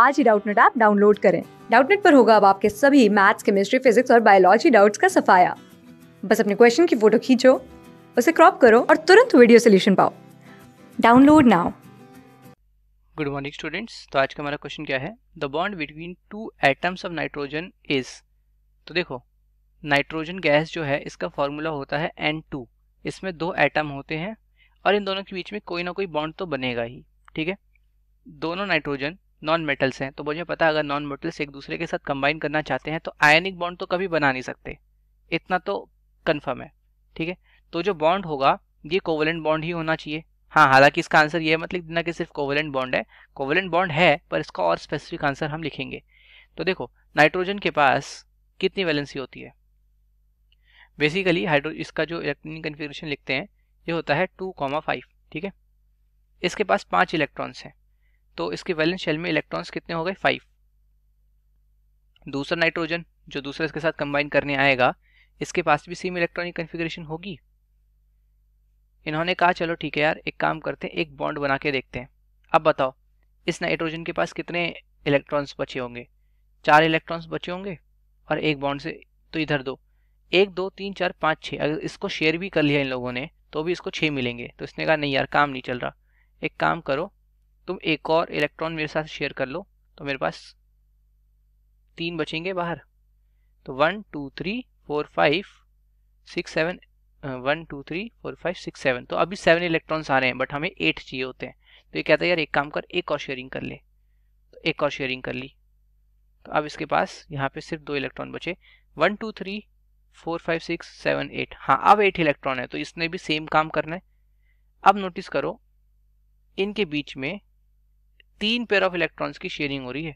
आज ही Doubtnut app download करें डाउटनेट पर होगा अब आपके सभी मैथ्स केमिस्ट्री फिजिक्स और बायोलॉजी डाउट्स का सफाया बस अपने क्वेश्चन की फोटो खींचो उसे क्रॉप करो और तुरंत वीडियो सोल्यूशन पाओ download now good morning students तो आज का हमारा क्वेश्चन क्या है the bond between two atoms of nitrogen is तो देखो नाइट्रोजन गैस जो है इसका फॉर्मूला होता है N2 इसमें दो एटम होते हैं और इन दोनों के बीच में कोई ना कोई बॉन्ड तो बनेगा ही ठीक है दोनों नाइट्रोजन नॉन मेटल्स हैं तो मुझे पता है अगर नॉन मेटल्स एक दूसरे के साथ कंबाइन करना चाहते हैं तो आयनिक बॉन्ड तो कभी बना नहीं सकते इतना तो कन्फर्म है ठीक है तो जो बॉन्ड होगा ये कोवलेंट बॉन्ड ही होना चाहिए हाँ हालांकि इसका आंसर ये मत मतलब लिख देना कि सिर्फ कोवलेंट बॉन्ड है कोवलेंट बॉन्ड है पर इसका और स्पेसिफिक आंसर हम लिखेंगे तो देखो नाइट्रोजन के पास कितनी वैलेंसी होती है बेसिकली हाइड्रो इसका जो इलेक्ट्रॉनिक कन्फिग्रेशन लिखते हैं ये होता है टू कॉमा फाइव ठीक है इसके पास पाँच इलेक्ट्रॉन्स हैं तो इसके वैलेंस शेल में इलेक्ट्रॉन्स कितने हो गए फाइव दूसरा नाइट्रोजन जो दूसरा इसके साथ कंबाइन करने आएगा इसके पास भी सेम इलेक्ट्रॉनिक कन्फिग्रेशन होगी इन्होंने कहा चलो ठीक है यार एक काम करते हैं एक बॉन्ड बना के देखते हैं अब बताओ इस नाइट्रोजन के पास कितने इलेक्ट्रॉन्स बचे होंगे चार इलेक्ट्रॉन्स बचे होंगे और एक बॉन्ड से तो इधर दो एक दो तीन चार पाँच छः अगर इसको शेयर भी कर लिया इन लोगों ने तो भी इसको छः मिलेंगे तो इसने कहा नहीं यार काम नहीं चल रहा एक काम करो तुम एक और इलेक्ट्रॉन मेरे साथ शेयर कर लो तो मेरे पास तीन बचेंगे बाहर तो one two three four five six seven one two three four five six seven तो अभी सेवन इलेक्ट्रॉन्स आ रहे हैं बट हमें एट चाहिए होते हैं तो ये कहता है यार एक काम कर एक और शेयरिंग कर ले तो एक और शेयरिंग कर ली तो अब इसके पास यहाँ पे सिर्फ दो इलेक्ट्रॉन बचे one two three four five six seven eight हाँ अब एट इलेक्ट्रॉन है तो इसने भी सेम काम करना है अब नोटिस करो इनके बीच में तीन पेयर ऑफ इलेक्ट्रॉन्स की शेयरिंग हो रही है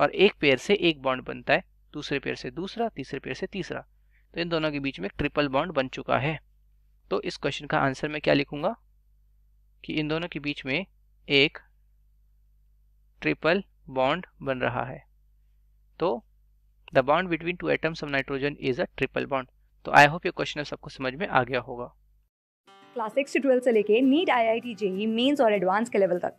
और एक पेयर से एक बॉन्ड बनता है दूसरे पेयर से दूसरा तीसरे पेयर से तीसरा तो इन दोनों के बीच में ट्रिपल बॉन्ड बन चुका है तो इस क्वेश्चन का आंसर मैं क्या लिखूंगा कि इन दोनों के बीच में एक ट्रिपल बॉन्ड बन रहा है तो the bond between two atoms of nitrogen is a triple bond तो आई होप ये क्वेश्चन सबको समझ में आ गया होगा क्लास सिक्स से लेके NEET I I T JEE Mains और एडवांस के लेवल तक